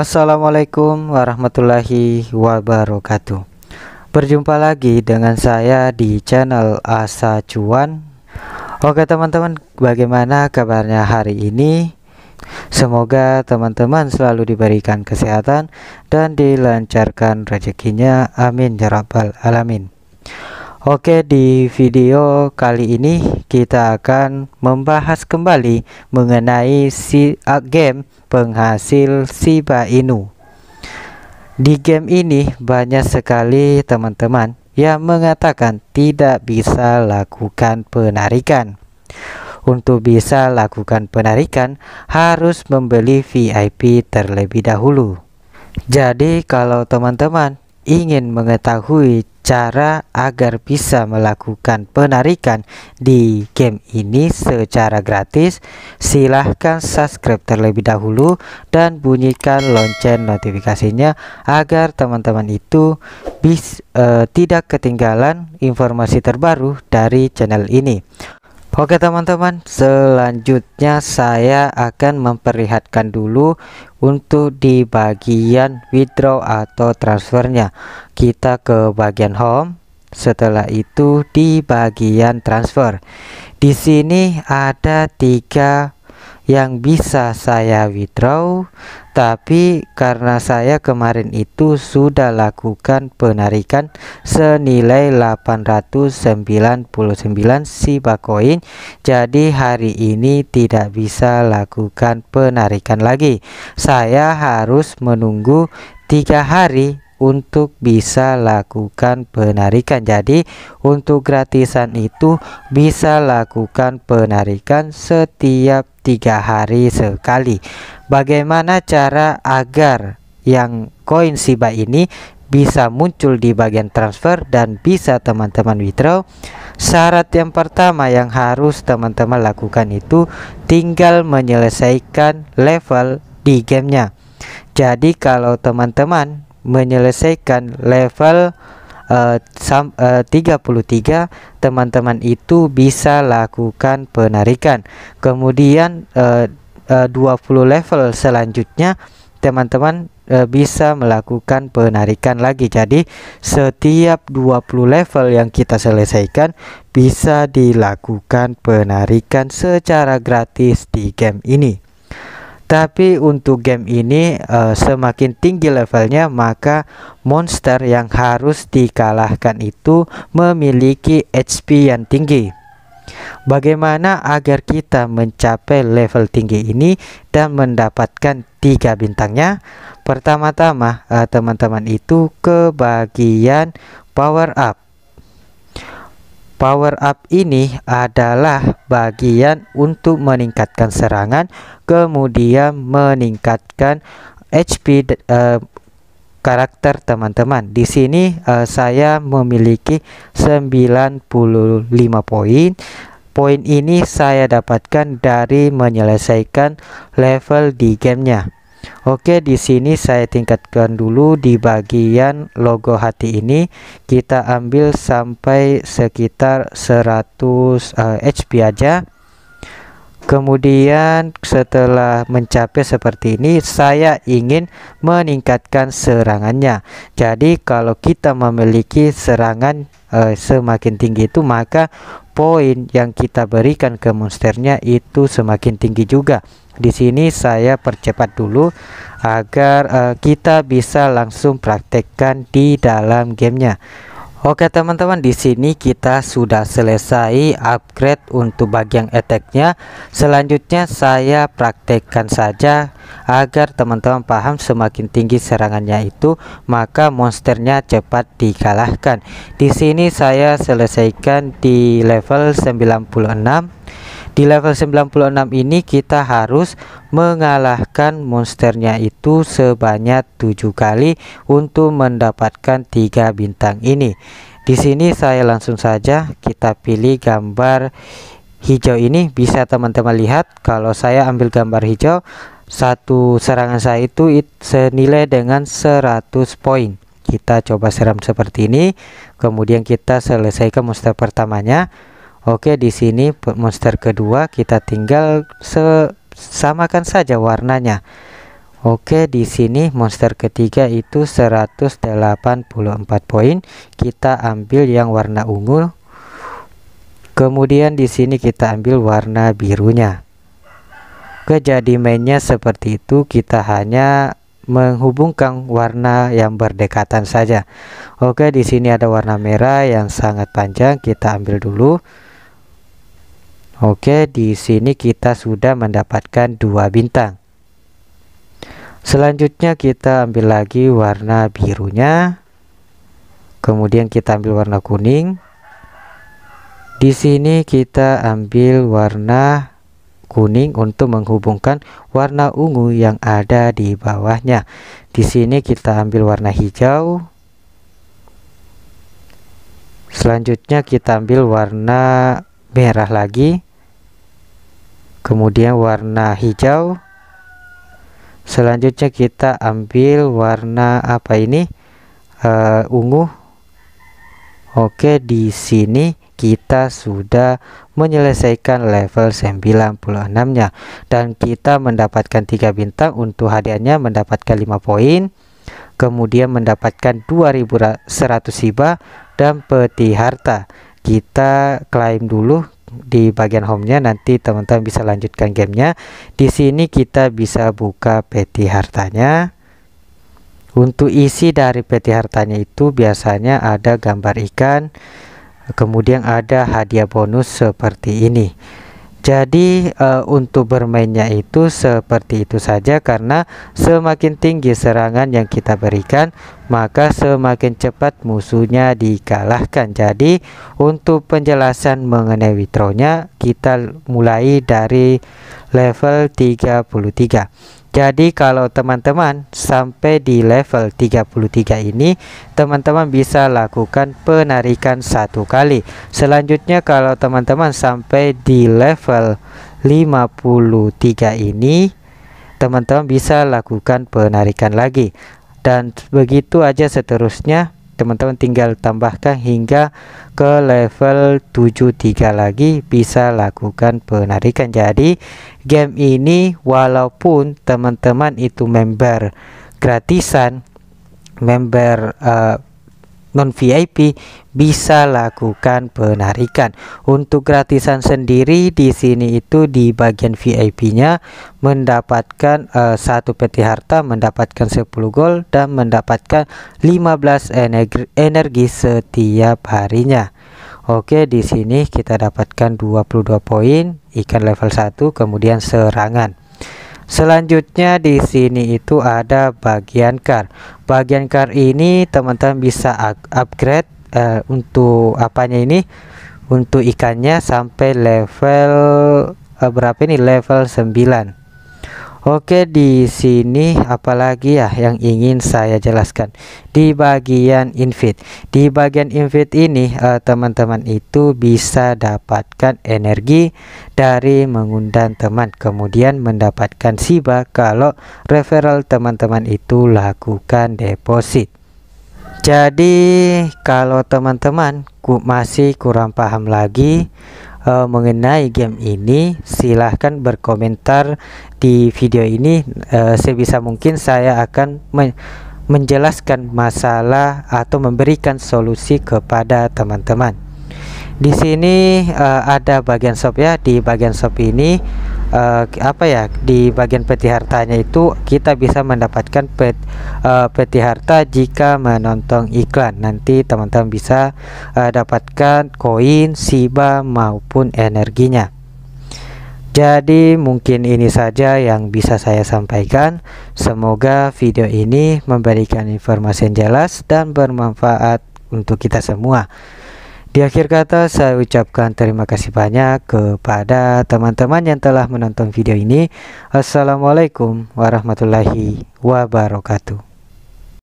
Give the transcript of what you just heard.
Assalamualaikum warahmatullahi wabarakatuh Berjumpa lagi dengan saya di channel Asa Cuan Oke teman-teman bagaimana kabarnya hari ini Semoga teman-teman selalu diberikan kesehatan dan dilancarkan rezekinya Amin ya alamin Oke, di video kali ini kita akan membahas kembali mengenai si game penghasil Shiba Inu. Di game ini banyak sekali teman-teman yang mengatakan tidak bisa lakukan penarikan. Untuk bisa lakukan penarikan harus membeli VIP terlebih dahulu. Jadi kalau teman-teman ingin mengetahui cara agar bisa melakukan penarikan di game ini secara gratis silahkan subscribe terlebih dahulu dan bunyikan lonceng notifikasinya agar teman-teman itu bis, eh, tidak ketinggalan informasi terbaru dari channel ini Oke teman-teman selanjutnya saya akan memperlihatkan dulu untuk di bagian withdraw atau transfernya kita ke bagian home setelah itu di bagian transfer di sini ada tiga yang bisa saya withdraw tapi karena saya kemarin itu sudah lakukan penarikan senilai 899 Shiba koin jadi hari ini tidak bisa lakukan penarikan lagi saya harus menunggu tiga hari untuk bisa lakukan penarikan jadi untuk gratisan itu bisa lakukan penarikan setiap tiga hari sekali bagaimana cara agar yang koin Shiba ini bisa muncul di bagian transfer dan bisa teman-teman withdraw syarat yang pertama yang harus teman-teman lakukan itu tinggal menyelesaikan level di gamenya jadi kalau teman-teman menyelesaikan level eh, eh, uh, 33 teman-teman itu bisa lakukan penarikan kemudian uh, uh, 20 level selanjutnya teman-teman uh, bisa melakukan penarikan lagi jadi setiap 20 level yang kita selesaikan bisa dilakukan penarikan secara gratis di game ini tapi untuk game ini uh, semakin tinggi levelnya maka monster yang harus dikalahkan itu memiliki HP yang tinggi Bagaimana agar kita mencapai level tinggi ini dan mendapatkan tiga bintangnya? Pertama-tama, eh, teman-teman itu ke bagian power up. Power up ini adalah bagian untuk meningkatkan serangan, kemudian meningkatkan HP uh, eh, karakter teman-teman. Di sini uh, saya memiliki 95 poin. Poin ini saya dapatkan dari menyelesaikan level di gamenya. Oke, di sini saya tingkatkan dulu di bagian logo hati ini. Kita ambil sampai sekitar 100 uh, HP aja. Kemudian setelah mencapai seperti ini, saya ingin meningkatkan serangannya. Jadi kalau kita memiliki serangan uh, semakin tinggi itu, maka poin yang kita berikan ke monsternya itu semakin tinggi juga di sini saya percepat dulu agar uh, kita bisa langsung praktekkan di dalam gamenya Oke teman-teman di sini kita sudah selesai upgrade untuk bagian attacknya selanjutnya saya praktekkan saja agar teman-teman paham semakin tinggi serangannya itu maka monsternya cepat dikalahkan di sini saya selesaikan di level 96 di level 96 ini kita harus mengalahkan monsternya itu sebanyak tujuh kali untuk mendapatkan tiga bintang ini. Di sini saya langsung saja kita pilih gambar hijau ini bisa teman-teman lihat kalau saya ambil gambar hijau satu serangan saya itu senilai dengan 100 poin kita coba seram seperti ini kemudian kita selesaikan monster pertamanya Oke, di sini monster kedua kita tinggal samakan saja warnanya. Oke, di sini monster ketiga itu 184 poin. Kita ambil yang warna ungu. Kemudian di sini kita ambil warna birunya. Oke, jadi mainnya seperti itu. Kita hanya menghubungkan warna yang berdekatan saja. Oke, di sini ada warna merah yang sangat panjang. Kita ambil dulu. Oke, di sini kita sudah mendapatkan dua bintang. Selanjutnya kita ambil lagi warna birunya. Kemudian kita ambil warna kuning. Di sini kita ambil warna kuning untuk menghubungkan warna ungu yang ada di bawahnya. Di sini kita ambil warna hijau. Selanjutnya kita ambil warna merah lagi kemudian warna hijau selanjutnya kita ambil warna apa ini uh, ungu Oke di sini kita sudah menyelesaikan level 96 nya dan kita mendapatkan 3 bintang untuk hadiahnya mendapatkan 5 poin kemudian mendapatkan 2100 hibah dan peti harta kita klaim dulu di bagian home-nya nanti teman-teman bisa lanjutkan gamenya di sini kita bisa buka peti hartanya untuk isi dari peti hartanya itu biasanya ada gambar ikan kemudian ada hadiah bonus seperti ini jadi e, untuk bermainnya itu seperti itu saja karena semakin tinggi serangan yang kita berikan maka semakin cepat musuhnya dikalahkan. Jadi untuk penjelasan mengenai witronya kita mulai dari level 33. Jadi kalau teman-teman sampai di level 33 ini teman-teman bisa lakukan penarikan satu kali Selanjutnya kalau teman-teman sampai di level 53 ini teman-teman bisa lakukan penarikan lagi Dan begitu aja seterusnya teman-teman tinggal tambahkan hingga ke level 73 lagi bisa lakukan penarikan jadi game ini walaupun teman-teman itu member gratisan member uh, non VIP bisa lakukan penarikan. Untuk gratisan sendiri di sini itu di bagian VIP-nya mendapatkan eh, satu peti harta, mendapatkan 10 gol dan mendapatkan 15 energi, energi setiap harinya. Oke, di sini kita dapatkan 22 poin ikan level 1 kemudian serangan. Selanjutnya di sini itu ada bagian car. Bagian car ini teman-teman bisa upgrade uh, untuk apanya ini untuk ikannya sampai level uh, berapa ini level 9. Oke, di sini apalagi ya yang ingin saya jelaskan di bagian invite. Di bagian invite ini eh, teman-teman eh, itu bisa dapatkan energi dari mengundang teman, kemudian mendapatkan siba kalau referral teman-teman itu lakukan deposit. Jadi kalau teman-teman masih kurang paham lagi uh, mengenai game ini silahkan berkomentar di video ini uh, sebisa mungkin saya akan men menjelaskan masalah atau memberikan solusi kepada teman-teman di sini uh, ada bagian shop ya di bagian shop ini uh, apa ya di bagian peti hartanya itu kita bisa mendapatkan pet, uh, peti harta jika menonton iklan nanti teman-teman bisa uh, dapatkan koin siba maupun energinya jadi mungkin ini saja yang bisa saya sampaikan Semoga video ini memberikan informasi yang jelas dan bermanfaat untuk kita semua di akhir kata saya ucapkan terima kasih banyak kepada teman-teman yang telah menonton video ini. Assalamualaikum warahmatullahi wabarakatuh.